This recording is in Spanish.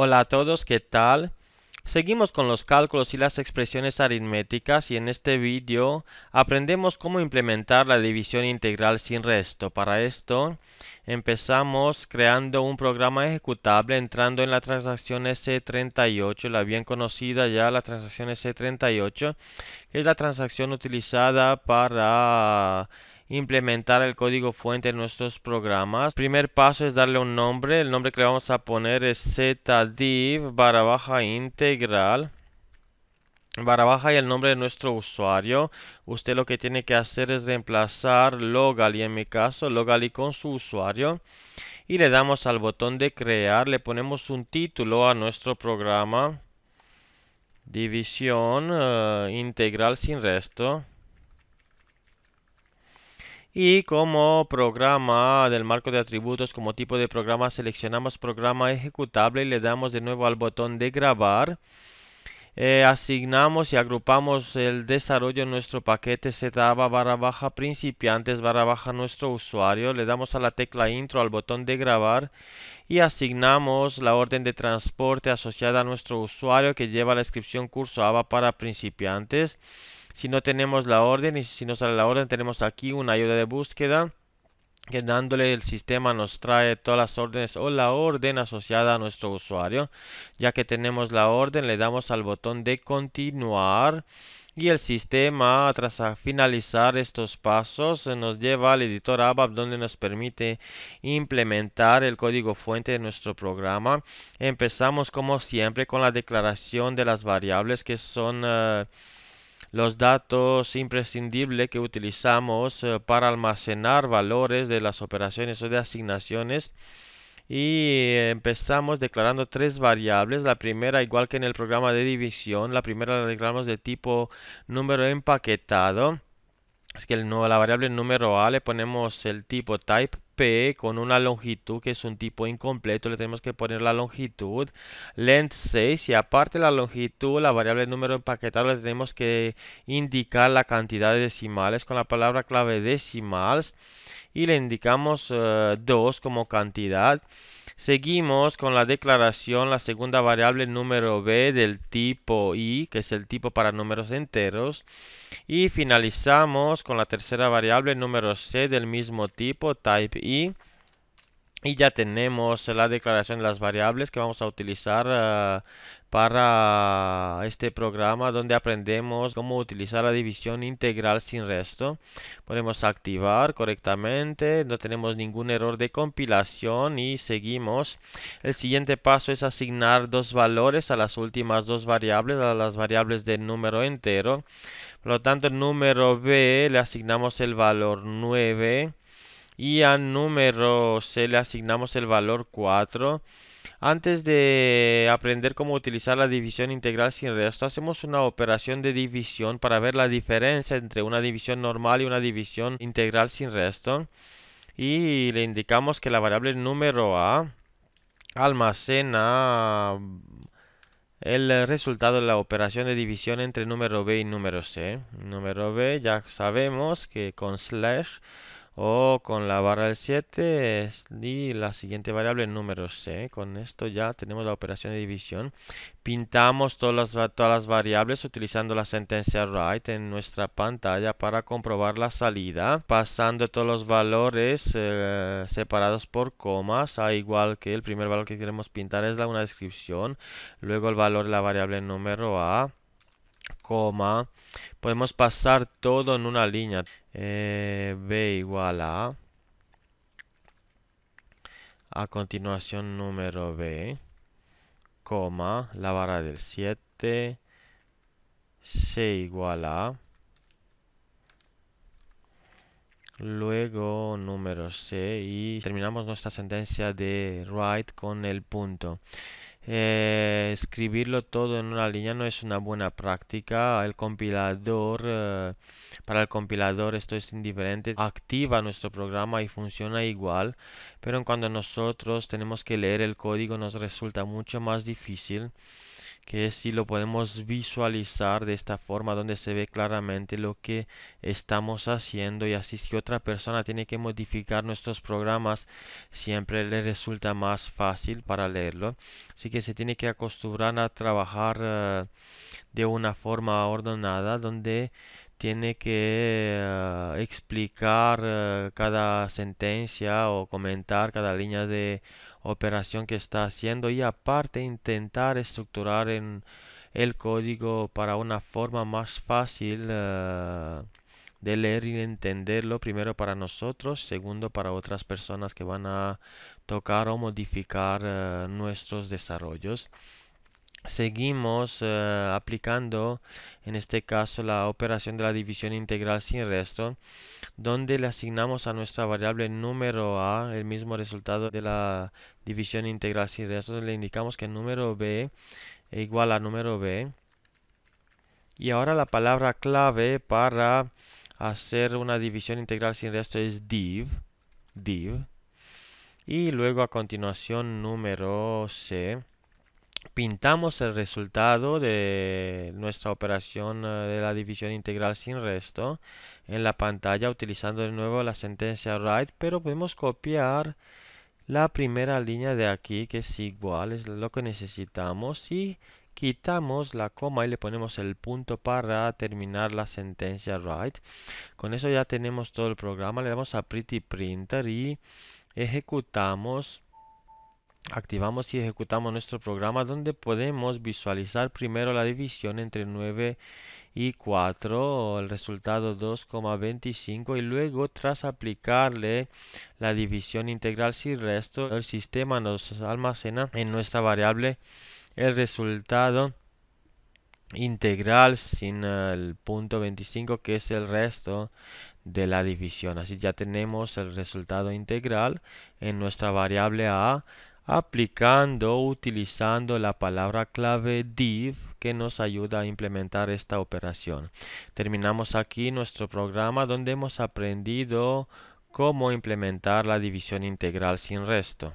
Hola a todos, ¿qué tal? Seguimos con los cálculos y las expresiones aritméticas y en este vídeo aprendemos cómo implementar la división integral sin resto. Para esto empezamos creando un programa ejecutable entrando en la transacción S38, la bien conocida ya la transacción S38, que es la transacción utilizada para implementar el código fuente en nuestros programas. Primer paso es darle un nombre. El nombre que le vamos a poner es zdiv barra baja integral barra baja y el nombre de nuestro usuario. Usted lo que tiene que hacer es reemplazar logal y en mi caso logali con su usuario. Y le damos al botón de crear. Le ponemos un título a nuestro programa. División eh, integral sin resto. Y como programa del marco de atributos, como tipo de programa, seleccionamos programa ejecutable y le damos de nuevo al botón de grabar. Eh, asignamos y agrupamos el desarrollo en nuestro paquete ZABA barra baja principiantes barra baja nuestro usuario. Le damos a la tecla intro al botón de grabar y asignamos la orden de transporte asociada a nuestro usuario que lleva la inscripción curso ABA para principiantes. Si no tenemos la orden y si no sale la orden, tenemos aquí una ayuda de búsqueda que dándole el sistema nos trae todas las órdenes o la orden asociada a nuestro usuario. Ya que tenemos la orden, le damos al botón de continuar y el sistema tras finalizar estos pasos eh, nos lleva al editor ABAP donde nos permite implementar el código fuente de nuestro programa. Empezamos como siempre con la declaración de las variables que son... Eh, los datos imprescindibles que utilizamos eh, para almacenar valores de las operaciones o de asignaciones y eh, empezamos declarando tres variables. La primera, igual que en el programa de división, la primera la declaramos de tipo número empaquetado. Es que la variable número A le ponemos el tipo type con una longitud que es un tipo incompleto, le tenemos que poner la longitud, length 6 y aparte la longitud, la variable número empaquetado le tenemos que indicar la cantidad de decimales con la palabra clave decimals y le indicamos 2 eh, como cantidad. Seguimos con la declaración, la segunda variable número b del tipo i, que es el tipo para números enteros. Y finalizamos con la tercera variable número c del mismo tipo, type i, y ya tenemos la declaración de las variables que vamos a utilizar eh, para este programa donde aprendemos cómo utilizar la división integral sin resto. Podemos activar correctamente, no tenemos ningún error de compilación y seguimos. El siguiente paso es asignar dos valores a las últimas dos variables, a las variables del número entero. Por lo tanto, el número B le asignamos el valor 9 y a número se le asignamos el valor 4. Antes de aprender cómo utilizar la división integral sin resto, hacemos una operación de división para ver la diferencia entre una división normal y una división integral sin resto. Y le indicamos que la variable número A almacena el resultado de la operación de división entre número B y número C. Número B ya sabemos que con slash o oh, con la barra del 7 y la siguiente variable número C. Con esto ya tenemos la operación de división. Pintamos todas las, las variables utilizando la sentencia write en nuestra pantalla para comprobar la salida. Pasando todos los valores eh, separados por comas. A igual que el primer valor que queremos pintar es la, una descripción. Luego el valor de la variable número A. Coma. Podemos pasar todo en una línea. Eh, B igual a a continuación número B, coma, la barra del 7, C igual a, luego número C y terminamos nuestra sentencia de write con el punto. Eh, escribirlo todo en una línea no es una buena práctica. El compilador, eh, para el compilador esto es indiferente, activa nuestro programa y funciona igual, pero cuando nosotros tenemos que leer el código nos resulta mucho más difícil que si lo podemos visualizar de esta forma donde se ve claramente lo que estamos haciendo y así si otra persona tiene que modificar nuestros programas siempre le resulta más fácil para leerlo así que se tiene que acostumbrar a trabajar eh, de una forma ordenada donde tiene que ah, explicar eh, cada sentencia o comentar cada línea de operación que está haciendo y aparte intentar estructurar el código para una forma más fácil ah, de leer y entenderlo primero para nosotros, segundo para otras personas que van a tocar o modificar ah, nuestros desarrollos seguimos eh, aplicando en este caso la operación de la división integral sin resto donde le asignamos a nuestra variable número a el mismo resultado de la división integral sin resto le indicamos que el número b es igual a número b y ahora la palabra clave para hacer una división integral sin resto es div div y luego a continuación número c pintamos el resultado de nuestra operación eh, de la división integral sin resto en la pantalla utilizando de nuevo la sentencia write, pero podemos copiar la primera línea de aquí que es igual, es lo que necesitamos y quitamos la coma y le ponemos el punto para terminar la sentencia write. Con eso ya tenemos todo el programa, le damos a Pretty Printer y ejecutamos activamos y ejecutamos nuestro programa donde podemos visualizar primero la división entre 9 y 4, el resultado 2,25 y luego tras aplicarle la división integral sin resto, el sistema nos almacena en nuestra variable el resultado integral sin el punto 25 que es el resto de la división así ya tenemos el resultado integral en nuestra variable a aplicando utilizando la palabra clave div que nos ayuda a implementar esta operación. Terminamos aquí nuestro programa donde hemos aprendido cómo implementar la división integral sin resto.